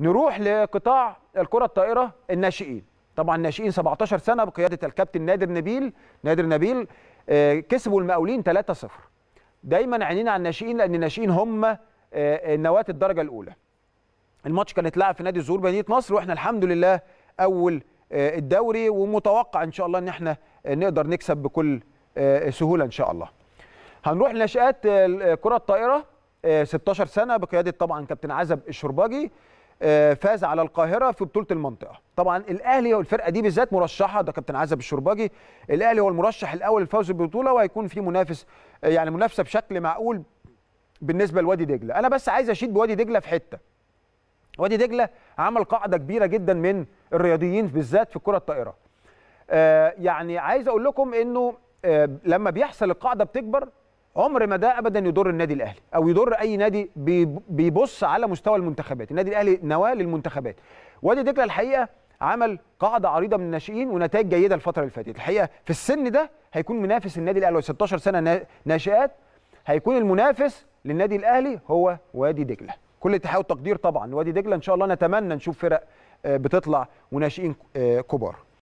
نروح لقطاع الكره الطائره الناشئين طبعا الناشئين 17 سنه بقياده الكابتن نادر نبيل نادر نبيل آه، كسبوا المقاولين 3-0 دايما عينينا على الناشئين لان الناشئين هم آه، نواه الدرجه الاولى الماتش كان اتلعب في نادي الزهور مدينه نصر واحنا الحمد لله اول آه، الدوري ومتوقع ان شاء الله ان احنا نقدر نكسب بكل سهوله ان شاء الله هنروح لناشئات الكره الطائره 16 سنه بقياده طبعا كابتن عزب الشرباجي آه، فاز على القاهره في بطوله المنطقه طبعا الاهلي والفرقه دي بالذات مرشحه ده كابتن عزب الشرباجي الاهلي هو المرشح الاول للفوز بالبطوله وهيكون في منافس آه، يعني منافسه بشكل معقول بالنسبه لوادي دجله انا بس عايز اشيد بوادي دجله في حته وادي دجله عمل قاعده كبيره جدا من الرياضيين بالذات في الكره الطائره آه، يعني عايز اقول لكم انه لما بيحصل القاعده بتكبر عمر ما ده ابدا يضر النادي الاهلي او يضر اي نادي بيبص على مستوى المنتخبات النادي الاهلي نواه للمنتخبات وادي دجله الحقيقه عمل قاعده عريضه من الناشئين ونتائج جيده الفتره اللي فاتت الحقيقه في السن ده هيكون منافس النادي الاهلي 16 سنه ناشئات هيكون المنافس للنادي الاهلي هو وادي دجله كل التحيه والتقدير طبعا وادي دجله ان شاء الله نتمنى نشوف فرق آه، بتطلع وناشئين آه، كبار